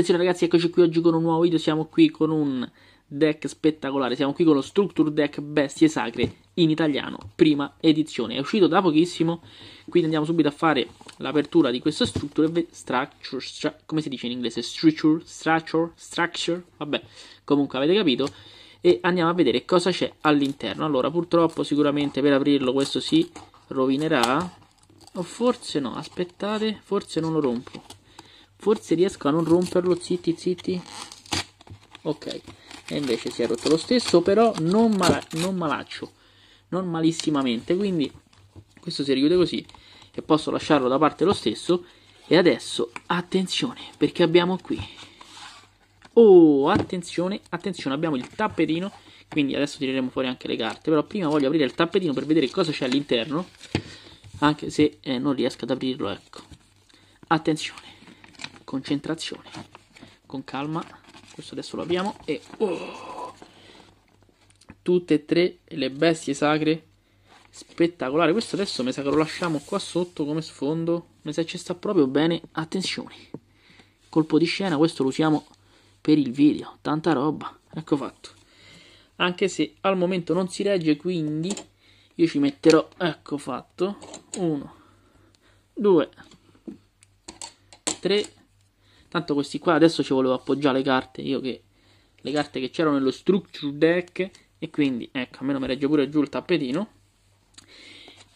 Attenzione ragazzi, eccoci qui oggi con un nuovo video, siamo qui con un deck spettacolare, siamo qui con lo Structure Deck Bestie Sacre in italiano, prima edizione, è uscito da pochissimo, quindi andiamo subito a fare l'apertura di questo Structure, structure stra, come si dice in inglese, Structure, Structure, Structure, vabbè, comunque avete capito, e andiamo a vedere cosa c'è all'interno, allora purtroppo sicuramente per aprirlo questo si rovinerà, o forse no, aspettate, forse non lo rompo, Forse riesco a non romperlo, zitti, zitti. Ok, e invece si è rotto lo stesso, però non, mala non malaccio, non malissimamente. Quindi questo si richiude così e posso lasciarlo da parte lo stesso. E adesso, attenzione, perché abbiamo qui... Oh, attenzione, attenzione, abbiamo il tappetino, quindi adesso tireremo fuori anche le carte, però prima voglio aprire il tappetino per vedere cosa c'è all'interno, anche se eh, non riesco ad aprirlo, ecco. Attenzione, concentrazione. Con calma, questo adesso lo abbiamo e... Oh, tutte e tre le bestie sacre. Spettacolare, questo adesso mi sa che lo lasciamo qua sotto come sfondo. Mi sa che ci sta proprio bene. Attenzione, colpo di scena, questo lo usiamo per il video. Tanta roba, ecco fatto. Anche se al momento non si legge, quindi io ci metterò, ecco fatto, 1, 2, 3, Tanto questi qua adesso ci volevo appoggiare le carte. Io che le carte che c'erano nello structure deck. E quindi ecco, a me non mi regge pure giù il tappetino.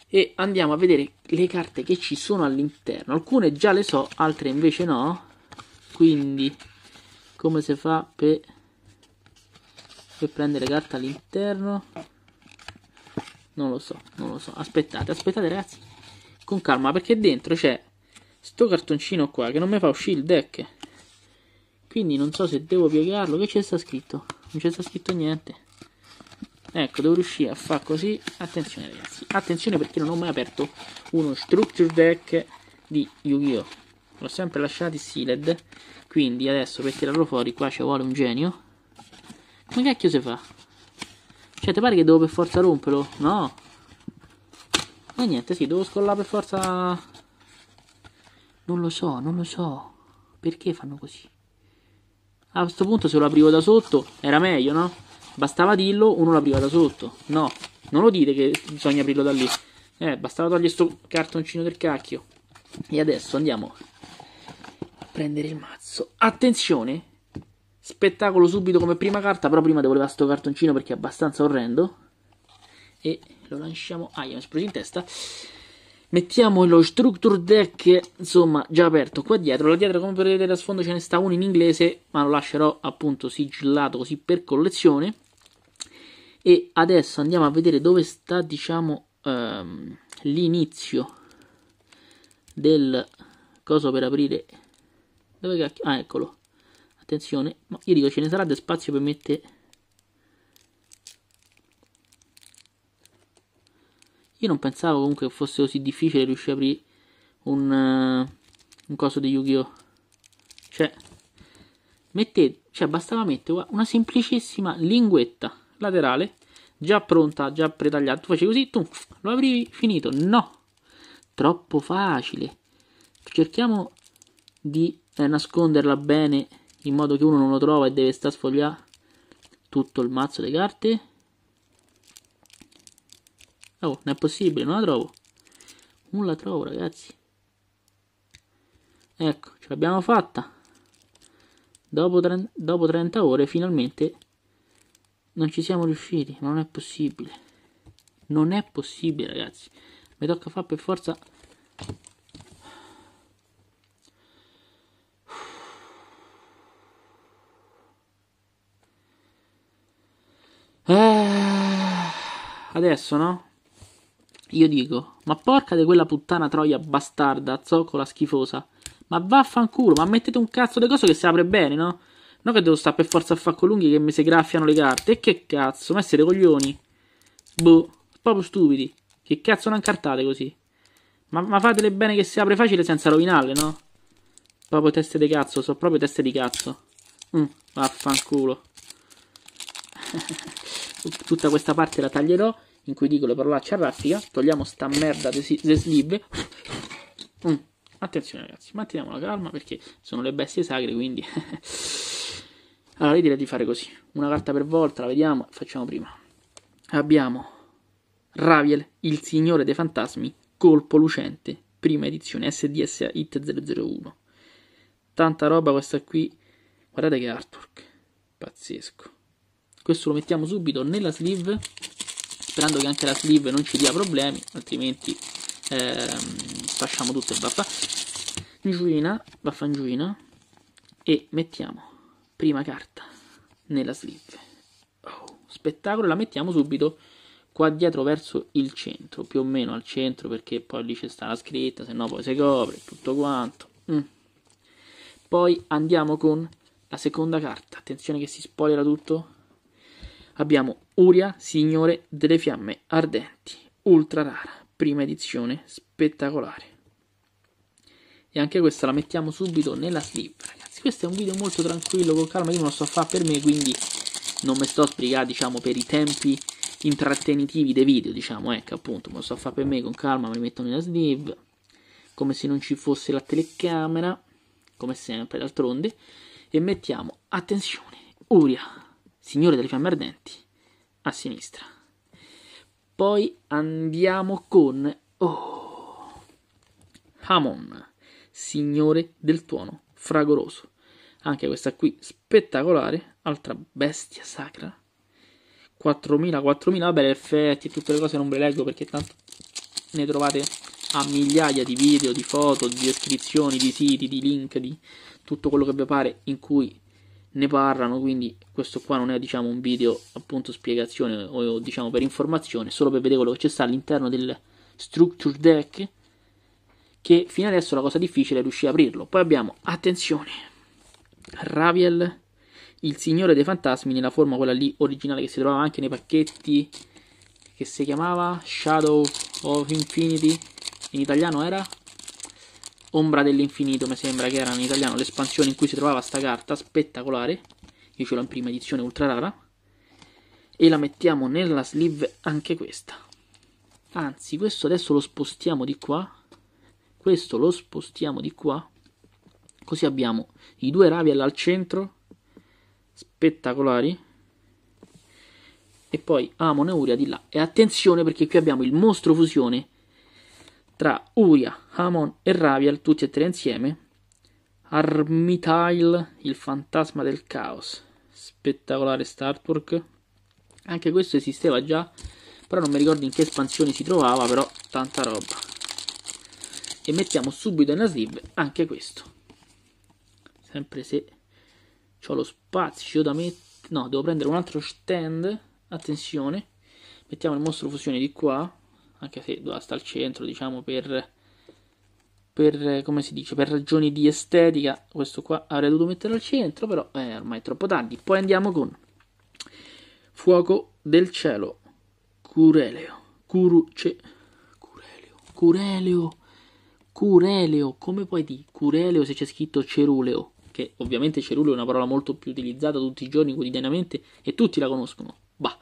E andiamo a vedere le carte che ci sono all'interno. Alcune già le so, altre invece no. Quindi, come si fa per, per prendere carte all'interno? Non lo so, non lo so. Aspettate, aspettate ragazzi, con calma, perché dentro c'è sto cartoncino qua che non mi fa uscire il deck quindi non so se devo piegarlo che c'è sta scritto non c'è sta scritto niente ecco devo riuscire a fare così attenzione ragazzi attenzione perché non ho mai aperto uno structure deck di Yu-Gi-Oh l'ho sempre lasciato sealed quindi adesso per tirarlo fuori qua ci vuole un genio come cacchio si fa? cioè ti pare che devo per forza romperlo? no ma niente sì devo scollare per forza non lo so, non lo so. Perché fanno così? A questo punto se lo aprivo da sotto era meglio, no? Bastava dirlo, uno lo apriva da sotto. No, non lo dite che bisogna aprirlo da lì. Eh, bastava togliere sto cartoncino del cacchio. E adesso andiamo a prendere il mazzo. Attenzione! Spettacolo subito come prima carta, però prima devo levare sto cartoncino perché è abbastanza orrendo. E lo lanciamo... Ah, gli ho esploso in testa mettiamo lo structure deck insomma già aperto qua dietro là dietro come potete vedere a sfondo ce ne sta uno in inglese ma lo lascerò appunto sigillato così per collezione e adesso andiamo a vedere dove sta diciamo ehm, l'inizio del coso per aprire dove cacchio ah eccolo attenzione ma io dico ce ne sarà del spazio per mettere Io non pensavo comunque che fosse così difficile riuscire a aprire un, uh, un coso di Yu-Gi-Oh! Cioè, mettete, cioè, bastava mettere una semplicissima linguetta laterale, già pronta, già pretagliata. Tu facevi così, tu lo aprivi, finito. No! Troppo facile. Cerchiamo di eh, nasconderla bene in modo che uno non lo trova e deve sta sfogliare tutto il mazzo di carte. Oh, non è possibile, non la trovo. Non la trovo, ragazzi. Ecco, ce l'abbiamo fatta. Dopo, dopo 30 ore, finalmente, non ci siamo riusciti. non è possibile. Non è possibile, ragazzi. Mi tocca fare per forza... Eh, adesso no? Io dico, ma porca di quella puttana troia bastarda, zoccola schifosa. Ma vaffanculo, ma mettete un cazzo di cose che si apre bene, no? No che devo stare per forza a far colunghi che mi si graffiano le carte. E che cazzo, ma siete coglioni? Boh, proprio stupidi. Che cazzo non cartate così? Ma, ma fatele bene che si apre facile senza rovinarle, no? Proprio teste di cazzo, so proprio teste di cazzo. Mm, vaffanculo. Tutta questa parte la taglierò in cui dico le parolacce a raffica, togliamo sta merda de, sleeve. Mm. Attenzione ragazzi, manteniamo la calma perché sono le bestie sacre, quindi... allora, io direi di fare così. Una carta per volta, la vediamo, facciamo prima. Abbiamo Raviel, il signore dei fantasmi, colpo lucente, prima edizione, SDS Hit 001. Tanta roba questa qui, guardate che artwork, pazzesco. Questo lo mettiamo subito nella sleeve sperando che anche la sleeve non ci dia problemi altrimenti ehm, facciamo tutto e baffa giuina, vaffangiuina e mettiamo prima carta nella sleeve oh, spettacolo la mettiamo subito qua dietro verso il centro, più o meno al centro perché poi lì c'è sta la scritta, se no poi si copre tutto quanto. Mm. Poi andiamo con la seconda carta, attenzione che si spoilera tutto abbiamo Uria, Signore delle Fiamme Ardenti, ultra rara, prima edizione, spettacolare. E anche questa la mettiamo subito nella sleeve, ragazzi. Questo è un video molto tranquillo, con calma, io non lo so a fare per me, quindi non mi sto a spiegare, diciamo, per i tempi intrattenitivi dei video, diciamo, ecco, appunto, me lo so a fare per me, con calma, me mi metto nella sleeve, come se non ci fosse la telecamera, come sempre, d'altronde, e mettiamo, attenzione, Uria, Signore delle Fiamme Ardenti, a sinistra. Poi andiamo con oh, Hamon, Signore del Tuono Fragoroso. Anche questa qui spettacolare, altra bestia sacra. 4000, 4000, vabbè, effetti e tutte le cose non ve le leggo perché tanto ne trovate a migliaia di video, di foto, di descrizioni, di siti, di link, di tutto quello che vi pare in cui ne parlano, quindi questo qua non è diciamo un video appunto spiegazione o diciamo per informazione, solo per vedere quello che c'è sta all'interno del structure deck che fino adesso la cosa difficile è riuscire a aprirlo. Poi abbiamo, attenzione, Raviel, il signore dei fantasmi nella forma quella lì originale che si trovava anche nei pacchetti che si chiamava Shadow of Infinity, in italiano era Ombra dell'infinito, mi sembra che era in italiano l'espansione in cui si trovava sta carta, spettacolare. Io ce l'ho in prima edizione ultra rara. E la mettiamo nella sleeve anche questa. Anzi, questo adesso lo spostiamo di qua. Questo lo spostiamo di qua. Così abbiamo i due ravi al centro, spettacolari. E poi Amon e Uria di là. E attenzione perché qui abbiamo il mostro fusione tra Uria, Hamon e Ravial, tutti e tre insieme, Armitail, il fantasma del caos. Spettacolare startwork. Anche questo esisteva già, però non mi ricordo in che espansione si trovava, però tanta roba. E mettiamo subito in sleeve anche questo. Sempre se ho lo spazio da mettere... No, devo prendere un altro stand. Attenzione. Mettiamo il mostro fusione di qua anche se Dua sta al centro, diciamo, per, per, come si dice, per ragioni di estetica, questo qua avrei dovuto mettere al centro, però eh, ormai troppo tardi. Poi andiamo con Fuoco del Cielo, Cureleo, Curuce, Cureleo, Cureleo, Cureleo, come puoi dire Cureleo se c'è scritto Ceruleo? Che ovviamente Ceruleo è una parola molto più utilizzata tutti i giorni, quotidianamente, e tutti la conoscono. Bah.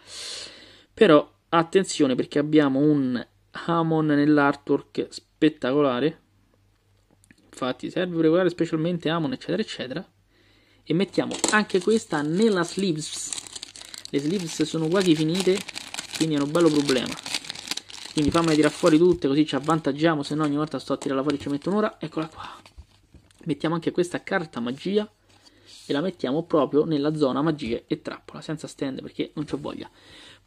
Però attenzione perché abbiamo un Hamon nell'artwork spettacolare. Infatti serve regolare specialmente Amon, eccetera, eccetera. E mettiamo anche questa nella sleeves. Le sleeves sono quasi finite, quindi è un bello problema. Quindi fammele tirare fuori tutte, così ci avvantaggiamo, se no ogni volta sto a tirarla fuori ci metto un'ora. Eccola qua. Mettiamo anche questa carta magia e la mettiamo proprio nella zona magie e trappola, senza stand perché non c'ho voglia.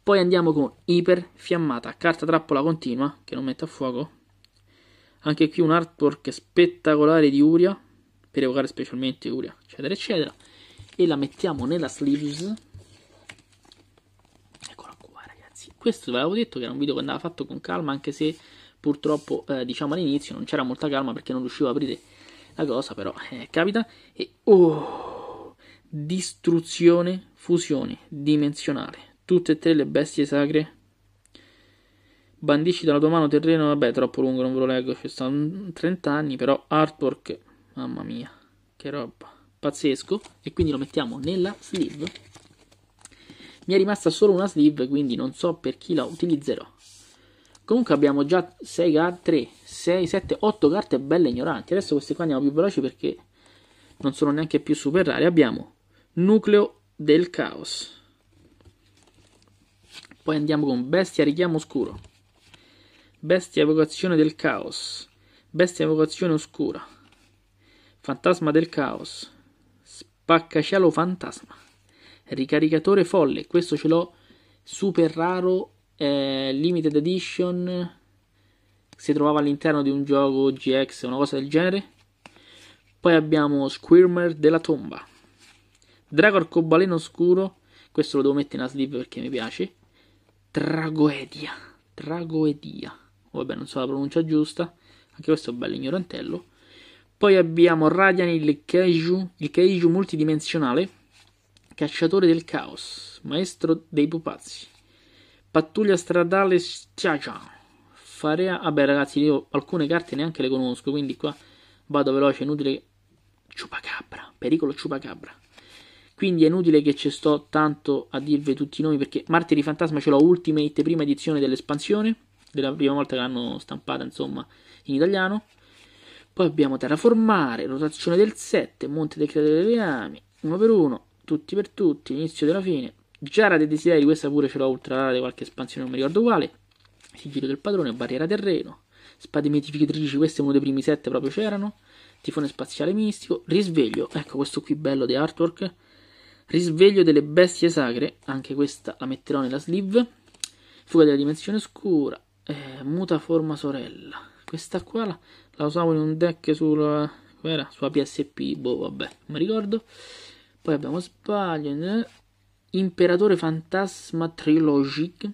Poi andiamo con iperfiammata, carta trappola continua, che non mette a fuoco. Anche qui un artwork spettacolare di Uria, per evocare specialmente Uria, eccetera, eccetera. E la mettiamo nella sleeves. Eccola qua, ragazzi. Questo ve l'avevo detto che era un video che andava fatto con calma, anche se purtroppo, eh, diciamo all'inizio, non c'era molta calma perché non riuscivo a aprire la cosa, però eh, capita. E oh! Distruzione, fusione, dimensionale tutte e tre le bestie sacre. Bandisci dalla tua mano terreno, vabbè, troppo lungo, non ve lo leggo, ci sono 30 anni, però artwork, mamma mia, che roba, pazzesco. E quindi lo mettiamo nella sleeve. Mi è rimasta solo una sleeve, quindi non so per chi la utilizzerò. Comunque abbiamo già 6, 3, 6, 7, 8 carte belle ignoranti. Adesso queste qua andiamo più veloci perché non sono neanche più super rare. Abbiamo Nucleo del Caos, poi andiamo con Bestia richiamo oscuro. Bestia evocazione del caos. Bestia evocazione oscura. Fantasma del caos. Spaccacielo fantasma. Ricaricatore folle. Questo ce l'ho super raro. Eh, limited edition. Si trovava all'interno di un gioco GX o una cosa del genere. Poi abbiamo Squirmer della tomba. Drago arcobaleno oscuro. Questo lo devo mettere in una sleeve perché mi piace. Tragoedia. Tragoedia. Vabbè, non so la pronuncia giusta. Anche questo è un bello ignorantello. Poi abbiamo Radian il Keiju, il Keiju multidimensionale, cacciatore del caos, maestro dei pupazzi, pattuglia stradale Sciacia, Farea... Vabbè ragazzi, io alcune carte neanche le conosco, quindi qua vado veloce, inutile. Ciupacabra, pericolo ciupacabra. Quindi è inutile che ci sto tanto a dirvi tutti i nomi perché Martiri Fantasma ce l'ho Ultimate, prima edizione dell'espansione, della prima volta che l'hanno stampata insomma in italiano. Poi abbiamo Terraformare, Rotazione del 7, Monte del Cratere delle Ami, 1 per 1, Tutti per Tutti, Inizio della Fine, Giara dei Desideri, questa pure ce l'ho ultra rara di qualche espansione, non mi ricordo quale, Sigillo del Padrone, Barriera Terreno, Spade Mitificatrici, questo è uno dei primi sette proprio c'erano, Tifone Spaziale Mistico, Risveglio, ecco questo qui bello di artwork, Risveglio delle bestie sacre, anche questa la metterò nella sleeve. Fuga della dimensione oscura, eh, muta forma sorella. Questa qua la, la usavo in un deck sulla, era, sulla PSP, boh vabbè, non mi ricordo. Poi abbiamo sbaglio, eh, Imperatore Fantasma Trilogic.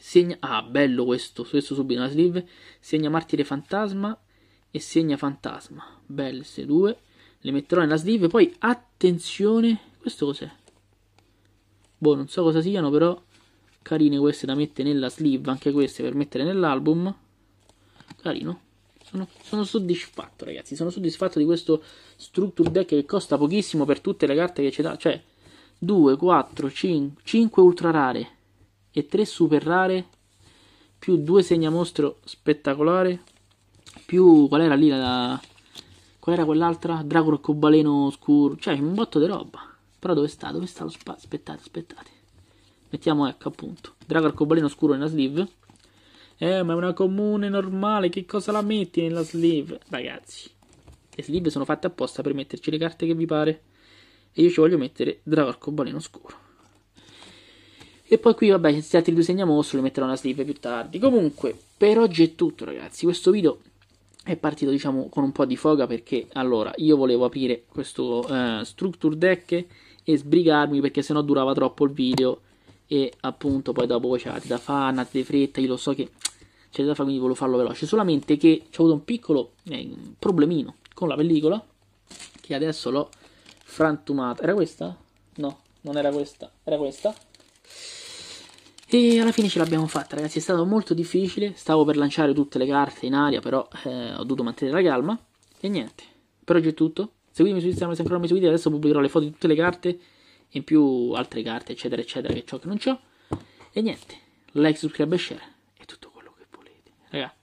Segna, ah bello questo, questo subito nella sleeve. Segna Martire Fantasma e Segna Fantasma. Belle queste due, le metterò nella sleeve. Poi attenzione questo cos'è? Boh, non so cosa siano, però carine queste da mettere nella sleeve, anche queste per mettere nell'album. Carino. Sono, sono, soddisfatto, ragazzi. Sono soddisfatto di questo structure deck che costa pochissimo per tutte le carte che ci dà. Cioè, 2, 4, 5, 5 ultra rare e 3 super rare, più 2 segnamostro spettacolare, più qual era lì la... Qual era quell'altra? Drago cobaleno scuro. Cioè, un botto di roba. Però dove sta? Dove sta lo spazio? Aspettate, aspettate. Mettiamo ecco appunto. Drago arcobaleno scuro nella sleeve. Eh, ma è una comune normale. Che cosa la metti nella sleeve? Ragazzi, le sleeve sono fatte apposta per metterci le carte che vi pare. E io ci voglio mettere drago arcobaleno scuro. E poi qui, vabbè, questi altri due segnamosso li metterò nella sleeve più tardi. Comunque, per oggi è tutto, ragazzi. Questo video è partito diciamo con un po' di foga perché allora io volevo aprire questo uh, structure deck e sbrigarmi perché sennò durava troppo il video e appunto poi dopo c'è da fare, andate di fretta, io lo so che c'è da fare, quindi volevo farlo veloce, solamente che ho avuto un piccolo eh, problemino con la pellicola che adesso l'ho frantumata, era questa? No, non era questa, era questa. E alla fine ce l'abbiamo fatta, ragazzi. È stato molto difficile. Stavo per lanciare tutte le carte in aria, però eh, ho dovuto mantenere la calma. E niente. Per oggi è tutto. Seguitemi su Instagram se ancora non mi seguite, adesso pubblicherò le foto di tutte le carte, in più altre carte, eccetera, eccetera, che ciò che non ho. E niente, like, subscribe e share, E tutto quello che volete. Raga,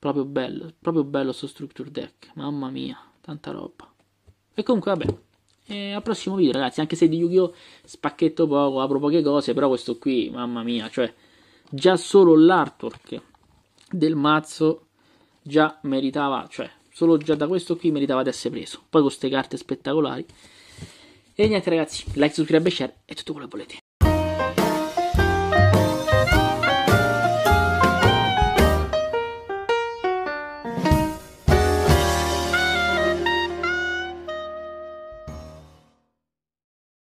proprio bello, proprio bello sto structure deck, mamma mia, tanta roba. E comunque vabbè, e al prossimo video ragazzi, anche se di Yu-Gi-Oh spacchetto poco, apro poche cose, però questo qui, mamma mia, cioè già solo l'artwork del mazzo già meritava, cioè Solo già da questo qui meritava di essere preso. Poi con queste carte spettacolari. E niente ragazzi, like, subscribe e share e tutto quello che volete.